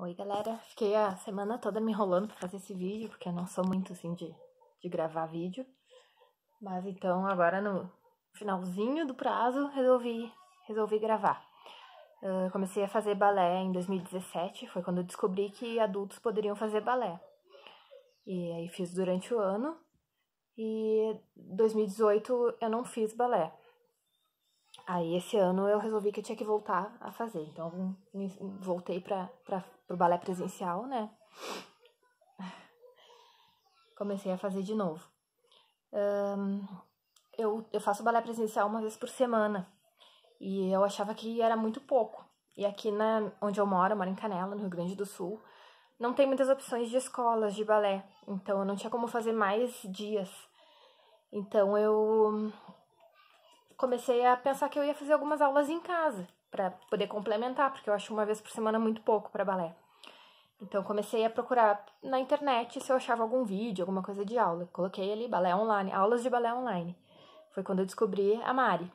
Oi, galera. Fiquei a semana toda me enrolando para fazer esse vídeo, porque eu não sou muito assim de, de gravar vídeo. Mas então, agora no finalzinho do prazo, resolvi, resolvi gravar. Uh, comecei a fazer balé em 2017, foi quando eu descobri que adultos poderiam fazer balé. E aí fiz durante o ano. E 2018 eu não fiz balé. Aí esse ano eu resolvi que eu tinha que voltar a fazer. Então voltei para o balé presencial, né? Comecei a fazer de novo. Um, eu, eu faço balé presencial uma vez por semana. E eu achava que era muito pouco. E aqui na, onde eu moro, eu moro em Canela, no Rio Grande do Sul, não tem muitas opções de escolas de balé. Então eu não tinha como fazer mais dias. Então eu comecei a pensar que eu ia fazer algumas aulas em casa para poder complementar, porque eu acho uma vez por semana muito pouco para balé. Então comecei a procurar na internet se eu achava algum vídeo, alguma coisa de aula. Coloquei ali balé online, aulas de balé online. Foi quando eu descobri a Mari.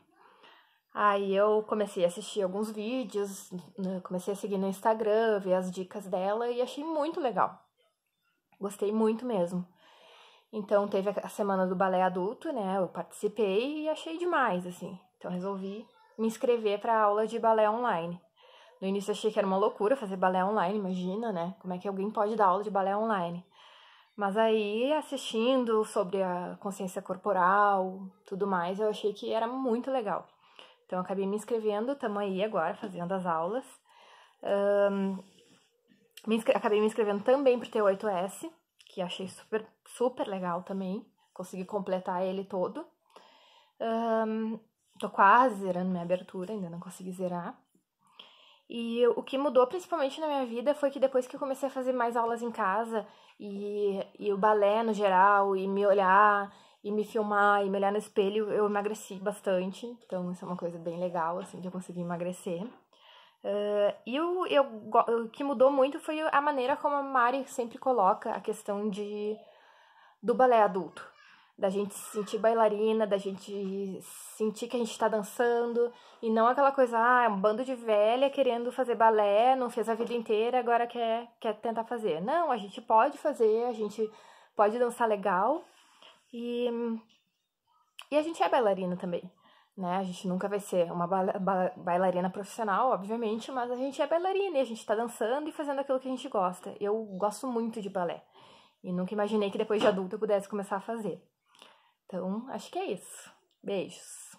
Aí eu comecei a assistir alguns vídeos, né, comecei a seguir no Instagram, ver as dicas dela e achei muito legal. Gostei muito mesmo. Então teve a semana do balé adulto, né? Eu participei e achei demais, assim. Então resolvi me inscrever para aula de balé online. No início achei que era uma loucura fazer balé online, imagina, né? Como é que alguém pode dar aula de balé online? Mas aí, assistindo sobre a consciência corporal, tudo mais, eu achei que era muito legal. Então, acabei me inscrevendo, estamos aí agora fazendo as aulas. Um, me acabei me inscrevendo também para o T8S, que achei super, super legal também. Consegui completar ele todo. Um, tô quase zerando minha abertura, ainda não consegui zerar. E o que mudou principalmente na minha vida foi que depois que eu comecei a fazer mais aulas em casa e, e o balé no geral, e me olhar, e me filmar, e me olhar no espelho, eu emagreci bastante. Então, isso é uma coisa bem legal, assim, que eu consegui emagrecer. Uh, e o, eu, o que mudou muito foi a maneira como a Mari sempre coloca a questão de, do balé adulto. Da gente se sentir bailarina, da gente sentir que a gente tá dançando. E não aquela coisa, ah, é um bando de velha querendo fazer balé, não fez a vida inteira, agora quer, quer tentar fazer. Não, a gente pode fazer, a gente pode dançar legal. E, e a gente é bailarina também né? A gente nunca vai ser uma ba ba bailarina profissional, obviamente, mas a gente é bailarina e a gente tá dançando e fazendo aquilo que a gente gosta. Eu gosto muito de balé e nunca imaginei que depois de adulta eu pudesse começar a fazer. Então, acho que é isso. Beijos.